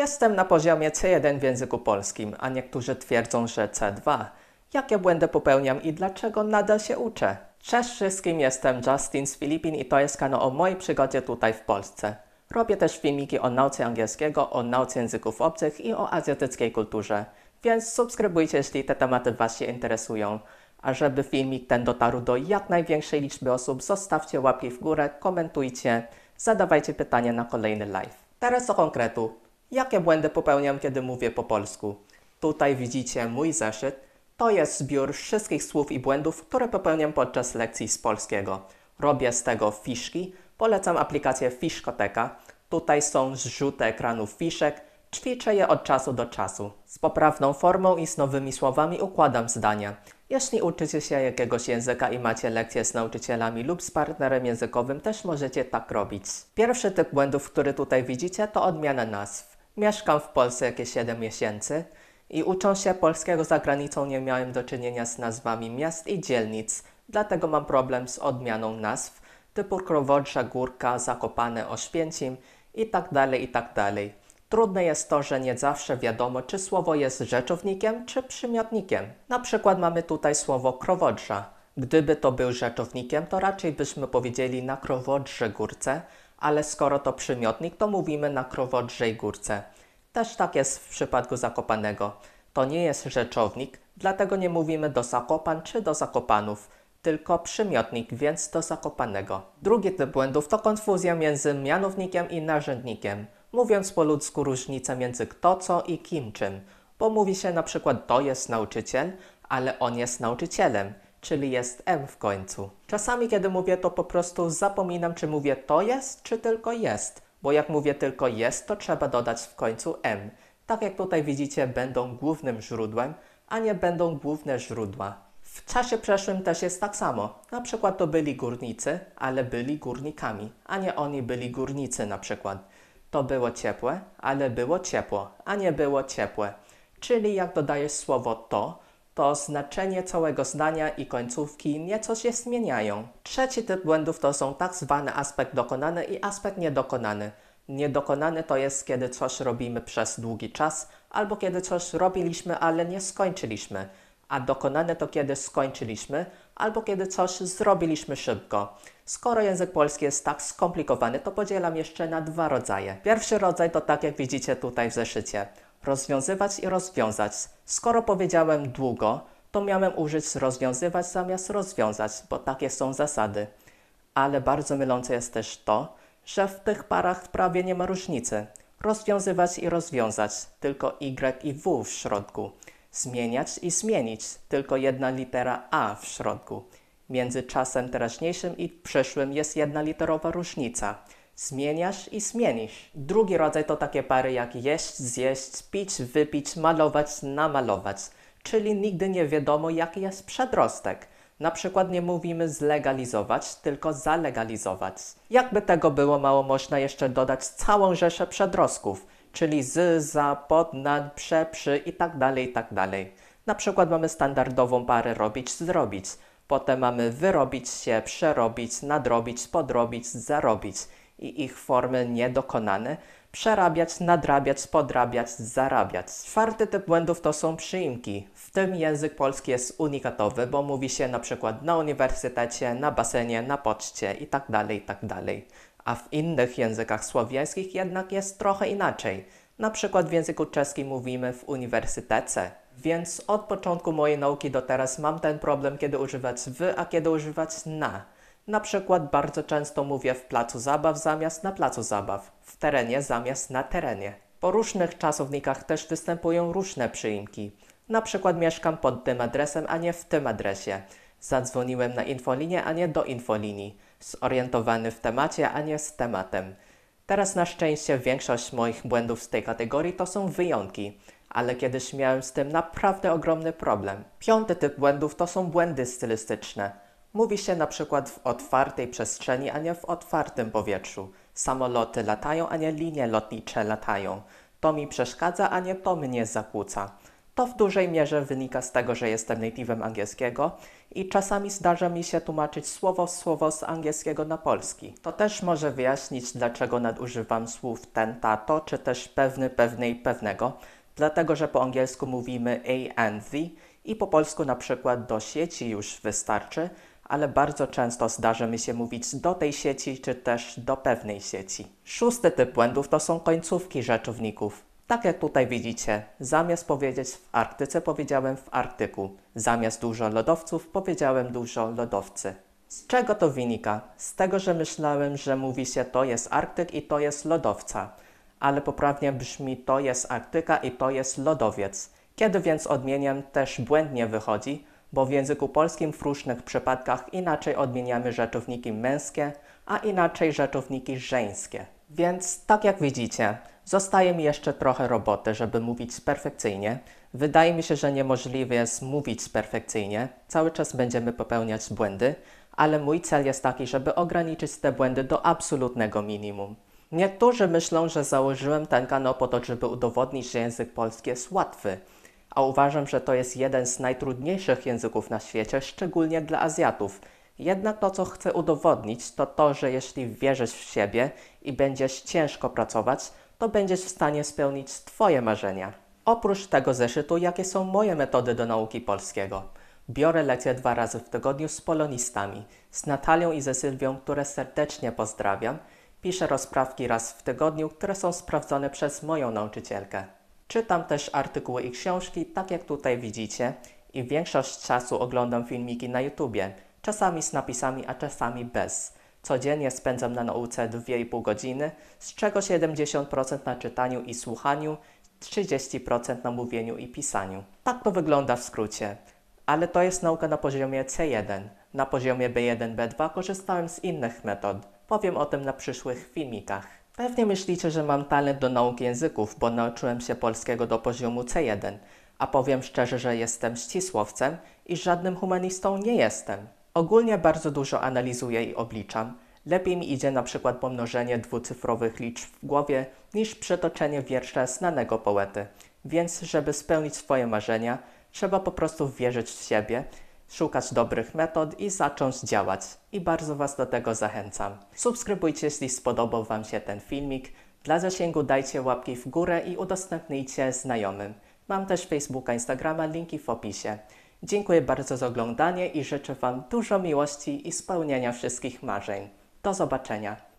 Jestem na poziomie C1 w języku polskim, a niektórzy twierdzą, że C2. Jakie błędy popełniam i dlaczego nadal się uczę? Cześć wszystkim, jestem Justin z Filipin i to jest kanał o mojej przygodzie tutaj w Polsce. Robię też filmiki o nauce angielskiego, o nauce języków obcych i o azjatyckiej kulturze, więc subskrybujcie, jeśli te tematy Was się interesują. A żeby filmik ten dotarł do jak największej liczby osób, zostawcie łapki w górę, komentujcie, zadawajcie pytania na kolejny live. Teraz do konkretu. Jakie błędy popełniam, kiedy mówię po polsku? Tutaj widzicie mój zeszyt. To jest zbiór wszystkich słów i błędów, które popełniam podczas lekcji z polskiego. Robię z tego fiszki. Polecam aplikację Fiszkoteka. Tutaj są zrzuty ekranów fiszek. Ćwiczę je od czasu do czasu. Z poprawną formą i z nowymi słowami układam zdania. Jeśli uczycie się jakiegoś języka i macie lekcje z nauczycielami lub z partnerem językowym, też możecie tak robić. Pierwszy typ błędów, który tutaj widzicie, to odmiana nazw. Mieszkam w Polsce jakieś 7 miesięcy i ucząc się polskiego za granicą nie miałem do czynienia z nazwami miast i dzielnic, dlatego mam problem z odmianą nazw typu Krowodrza, Górka, Zakopane, Oświęcim itd. Tak itd. Tak Trudne jest to, że nie zawsze wiadomo, czy słowo jest rzeczownikiem czy przymiotnikiem. Na przykład mamy tutaj słowo krowodrza. Gdyby to był rzeczownikiem, to raczej byśmy powiedzieli na krowodrze górce, ale skoro to przymiotnik, to mówimy na krowodrzej górce. Też tak jest w przypadku Zakopanego. To nie jest rzeczownik, dlatego nie mówimy do Zakopan czy do Zakopanów, tylko przymiotnik, więc do Zakopanego. Drugi typ błędów to konfuzja między mianownikiem i narzędnikiem. Mówiąc po ludzku różnica między kto, co i kim, czym. Bo mówi się na przykład to jest nauczyciel, ale on jest nauczycielem czyli jest M w końcu. Czasami, kiedy mówię to, po prostu zapominam, czy mówię to jest, czy tylko jest, bo jak mówię tylko jest, to trzeba dodać w końcu M. Tak jak tutaj widzicie, będą głównym źródłem, a nie będą główne źródła. W czasie przeszłym też jest tak samo. Na przykład to byli górnicy, ale byli górnikami, a nie oni byli górnicy na przykład. To było ciepłe, ale było ciepło, a nie było ciepłe. Czyli jak dodajesz słowo to, to znaczenie całego zdania i końcówki nieco się zmieniają. Trzeci typ błędów to są tak zwany aspekt dokonany i aspekt niedokonany. Niedokonany to jest, kiedy coś robimy przez długi czas, albo kiedy coś robiliśmy, ale nie skończyliśmy, a dokonane to kiedy skończyliśmy, albo kiedy coś zrobiliśmy szybko. Skoro język polski jest tak skomplikowany, to podzielam jeszcze na dwa rodzaje. Pierwszy rodzaj to tak jak widzicie tutaj w zeszycie. Rozwiązywać i rozwiązać. Skoro powiedziałem długo, to miałem użyć rozwiązywać zamiast rozwiązać, bo takie są zasady. Ale bardzo mylące jest też to, że w tych parach prawie nie ma różnicy. Rozwiązywać i rozwiązać, tylko Y i W w środku. Zmieniać i zmienić, tylko jedna litera A w środku. Między czasem teraźniejszym i przyszłym jest jedna literowa różnica. Zmieniasz i zmienisz. Drugi rodzaj to takie pary jak jeść, zjeść, pić, wypić, malować, namalować. Czyli nigdy nie wiadomo, jaki jest przedrostek. Na przykład nie mówimy zlegalizować, tylko zalegalizować. Jakby tego było mało, można jeszcze dodać całą rzeszę przedrostków, czyli z, za, pod, nad, prze, przy tak itd. Tak Na przykład mamy standardową parę robić, zrobić. Potem mamy wyrobić się, przerobić, nadrobić, podrobić, zarobić i ich formy niedokonane, przerabiać, nadrabiać, podrabiać, zarabiać. Czwarty typ błędów to są przyimki. W tym język polski jest unikatowy, bo mówi się na przykład na uniwersytecie, na basenie, na poczcie itd., tak itd. Tak a w innych językach słowiańskich jednak jest trochę inaczej. Na przykład w języku czeskim mówimy w uniwersytece, więc od początku mojej nauki do teraz mam ten problem, kiedy używać wy, a kiedy używać na. Na przykład bardzo często mówię w placu zabaw zamiast na placu zabaw, w terenie zamiast na terenie. Po różnych czasownikach też występują różne przyimki. Na przykład mieszkam pod tym adresem, a nie w tym adresie. Zadzwoniłem na infolinię, a nie do infolinii. Zorientowany w temacie, a nie z tematem. Teraz na szczęście większość moich błędów z tej kategorii to są wyjątki, ale kiedyś miałem z tym naprawdę ogromny problem. Piąty typ błędów to są błędy stylistyczne. Mówi się na przykład w otwartej przestrzeni, a nie w otwartym powietrzu. Samoloty latają, a nie linie lotnicze latają. To mi przeszkadza, a nie to mnie zakłóca. To w dużej mierze wynika z tego, że jestem native'em angielskiego i czasami zdarza mi się tłumaczyć słowo w słowo z angielskiego na polski. To też może wyjaśnić, dlaczego nadużywam słów ten, ta, to, czy też pewny, pewnej, pewnego, dlatego że po angielsku mówimy a and the i po polsku na przykład do sieci już wystarczy, ale bardzo często zdarza mi się mówić do tej sieci czy też do pewnej sieci. Szósty typ błędów to są końcówki rzeczowników. Tak jak tutaj widzicie, zamiast powiedzieć w Arktyce powiedziałem w Arktyku, zamiast dużo lodowców powiedziałem dużo lodowcy. Z czego to wynika? Z tego, że myślałem, że mówi się to jest Arktyk i to jest lodowca, ale poprawnie brzmi to jest Arktyka i to jest lodowiec. Kiedy więc odmieniam też błędnie wychodzi, bo w języku polskim w różnych przypadkach inaczej odmieniamy rzeczowniki męskie, a inaczej rzeczowniki żeńskie. Więc tak jak widzicie, zostaje mi jeszcze trochę roboty, żeby mówić perfekcyjnie. Wydaje mi się, że niemożliwe jest mówić perfekcyjnie. Cały czas będziemy popełniać błędy, ale mój cel jest taki, żeby ograniczyć te błędy do absolutnego minimum. Niektórzy myślą, że założyłem ten kanał po to, żeby udowodnić, że język polski jest łatwy, a uważam, że to jest jeden z najtrudniejszych języków na świecie, szczególnie dla Azjatów. Jednak to, co chcę udowodnić, to to, że jeśli wierzysz w siebie i będziesz ciężko pracować, to będziesz w stanie spełnić Twoje marzenia. Oprócz tego zeszytu, jakie są moje metody do nauki polskiego? Biorę lekcje dwa razy w tygodniu z polonistami, z Natalią i ze Sylwią, które serdecznie pozdrawiam. Piszę rozprawki raz w tygodniu, które są sprawdzone przez moją nauczycielkę. Czytam też artykuły i książki, tak jak tutaj widzicie, i większość czasu oglądam filmiki na YouTubie, czasami z napisami, a czasami bez. Codziennie spędzam na nauce 2,5 godziny, z czego 70% na czytaniu i słuchaniu, 30% na mówieniu i pisaniu. Tak to wygląda w skrócie. Ale to jest nauka na poziomie C1. Na poziomie B1, B2 korzystałem z innych metod. Powiem o tym na przyszłych filmikach. Pewnie myślicie, że mam talent do nauki języków, bo nauczyłem się polskiego do poziomu C1, a powiem szczerze, że jestem ścisłowcem i żadnym humanistą nie jestem. Ogólnie bardzo dużo analizuję i obliczam. Lepiej mi idzie na przykład pomnożenie dwucyfrowych liczb w głowie niż przetoczenie wiersza znanego poety. Więc żeby spełnić swoje marzenia, trzeba po prostu wierzyć w siebie szukać dobrych metod i zacząć działać. I bardzo Was do tego zachęcam. Subskrybujcie, jeśli spodobał Wam się ten filmik. Dla zasięgu dajcie łapki w górę i udostępnijcie znajomym. Mam też Facebooka, Instagrama, linki w opisie. Dziękuję bardzo za oglądanie i życzę Wam dużo miłości i spełniania wszystkich marzeń. Do zobaczenia.